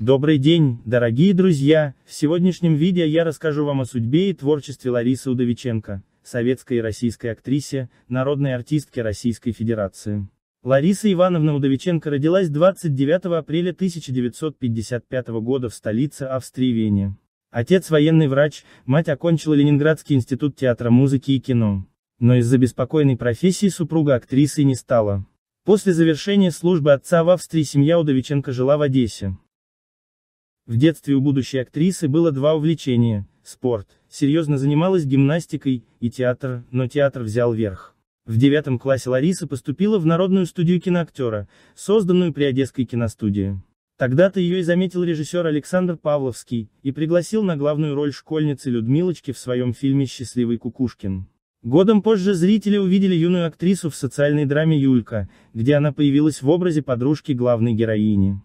Добрый день, дорогие друзья! В сегодняшнем видео я расскажу вам о судьбе и творчестве Ларисы Удовиченко, советской и российской актрисе, народной артистке Российской Федерации. Лариса Ивановна Удовиченко родилась 29 апреля 1955 года в столице Австрии Вене. Отец военный врач, мать окончила Ленинградский институт театра музыки и кино. Но из-за беспокойной профессии супруга актрисы не стала. После завершения службы отца в Австрии семья Удовиченко жила в Одессе. В детстве у будущей актрисы было два увлечения – спорт, серьезно занималась гимнастикой, и театр, но театр взял верх. В девятом классе Лариса поступила в Народную студию киноактера, созданную при Одесской киностудии. Тогда-то ее и заметил режиссер Александр Павловский, и пригласил на главную роль школьницы Людмилочки в своем фильме «Счастливый Кукушкин». Годом позже зрители увидели юную актрису в социальной драме «Юлька», где она появилась в образе подружки главной героини.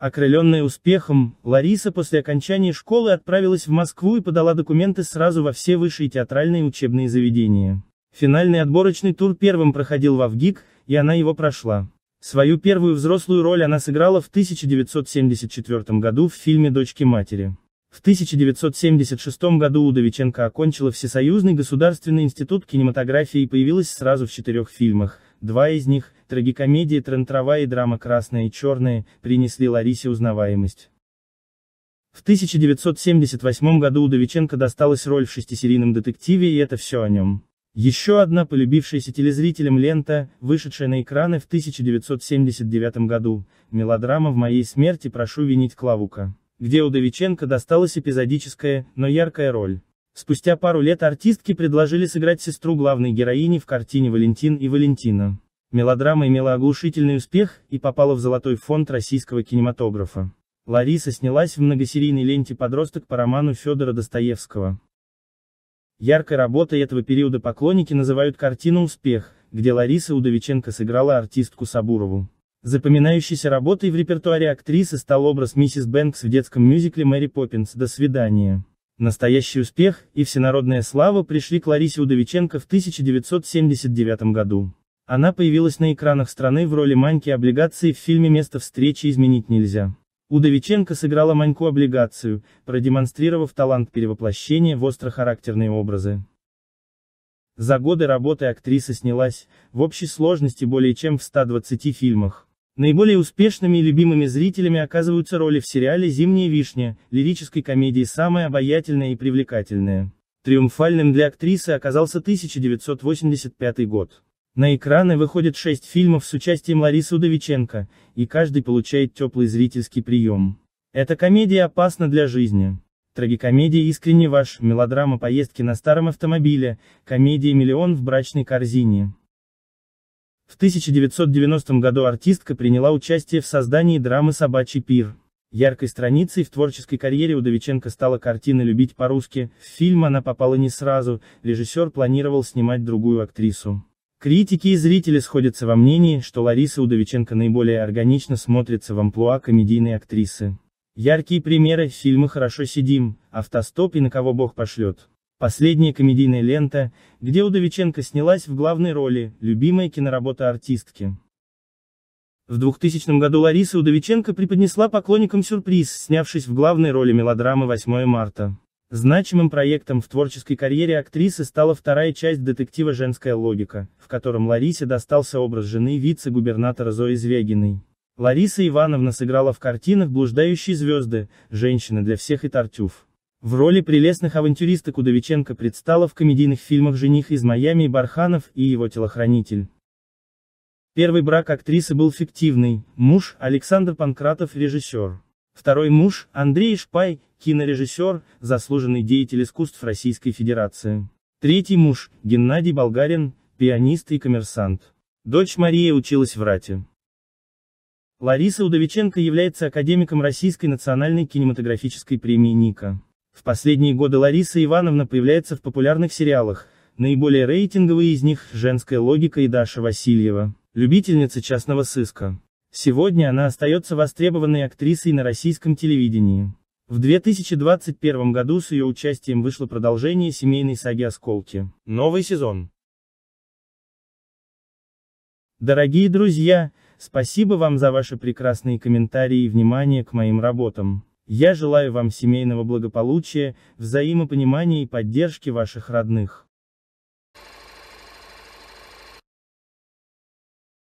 Окрыленная успехом, Лариса после окончания школы отправилась в Москву и подала документы сразу во все высшие театральные учебные заведения. Финальный отборочный тур первым проходил во ВГИК, и она его прошла. Свою первую взрослую роль она сыграла в 1974 году в фильме «Дочки матери». В 1976 году Удовиченко окончила Всесоюзный государственный институт кинематографии и появилась сразу в четырех фильмах – Два из них, трагикомедии «Трентрова» и драма «Красные и черные», принесли Ларисе узнаваемость. В 1978 году Удовиченко досталась роль в шестисерийном детективе и это все о нем. Еще одна полюбившаяся телезрителям лента, вышедшая на экраны в 1979 году, мелодрама «В моей смерти прошу винить Клавука», где Удовиченко досталась эпизодическая, но яркая роль. Спустя пару лет артистки предложили сыграть сестру главной героини в картине «Валентин и Валентина». Мелодрама имела оглушительный успех и попала в золотой фонд российского кинематографа. Лариса снялась в многосерийной ленте «Подросток» по роману Федора Достоевского. Яркой работой этого периода поклонники называют картину «Успех», где Лариса Удовиченко сыграла артистку Сабурову. Запоминающейся работой в репертуаре актрисы стал образ миссис Бэнкс в детском мюзикле «Мэри Поппинс. До свидания». Настоящий успех и всенародная слава пришли к Ларисе Удовиченко в 1979 году. Она появилась на экранах страны в роли Маньки облигации в фильме «Место встречи изменить нельзя». Удовиченко сыграла Маньку облигацию, продемонстрировав талант перевоплощения в острохарактерные образы. За годы работы актриса снялась, в общей сложности более чем в 120 фильмах. Наиболее успешными и любимыми зрителями оказываются роли в сериале «Зимняя вишня», лирической комедии самая обаятельная и привлекательная. Триумфальным для актрисы оказался 1985 год. На экраны выходят шесть фильмов с участием Ларисы Удовиченко, и каждый получает теплый зрительский прием. Эта комедия опасна для жизни. Трагикомедия «Искренне ваш», мелодрама «Поездки на старом автомобиле», комедия «Миллион в брачной корзине». В 1990 году артистка приняла участие в создании драмы «Собачий пир». Яркой страницей в творческой карьере Удовиченко стала картина «Любить по-русски», в фильм она попала не сразу, режиссер планировал снимать другую актрису. Критики и зрители сходятся во мнении, что Лариса Удовиченко наиболее органично смотрится в амплуа комедийной актрисы. Яркие примеры, фильмы «Хорошо сидим», «Автостоп» и «На кого Бог пошлет». Последняя комедийная лента, где Удовиченко снялась в главной роли, любимая киноработа артистки. В 2000 году Лариса Удовиченко преподнесла поклонникам сюрприз, снявшись в главной роли мелодрамы «8 марта». Значимым проектом в творческой карьере актрисы стала вторая часть детектива «Женская логика», в котором Ларисе достался образ жены вице-губернатора Зои Звягиной. Лариса Ивановна сыграла в картинах «Блуждающие звезды», «Женщины для всех» и «Тартюф». В роли прелестных авантюристок Удовиченко предстала в комедийных фильмах «Жених из Майами» и «Барханов» и его телохранитель. Первый брак актрисы был фиктивный, муж – Александр Панкратов, режиссер. Второй муж – Андрей Шпай, кинорежиссер, заслуженный деятель искусств Российской Федерации. Третий муж – Геннадий Болгарин, пианист и коммерсант. Дочь Мария училась в Рате. Лариса Удовиченко является академиком Российской национальной кинематографической премии Ника. В последние годы Лариса Ивановна появляется в популярных сериалах, наиболее рейтинговые из них «Женская логика» и Даша Васильева, любительница частного сыска. Сегодня она остается востребованной актрисой на российском телевидении. В 2021 году с ее участием вышло продолжение семейной саги «Осколки», новый сезон. Дорогие друзья, спасибо вам за ваши прекрасные комментарии и внимание к моим работам. Я желаю вам семейного благополучия, взаимопонимания и поддержки ваших родных.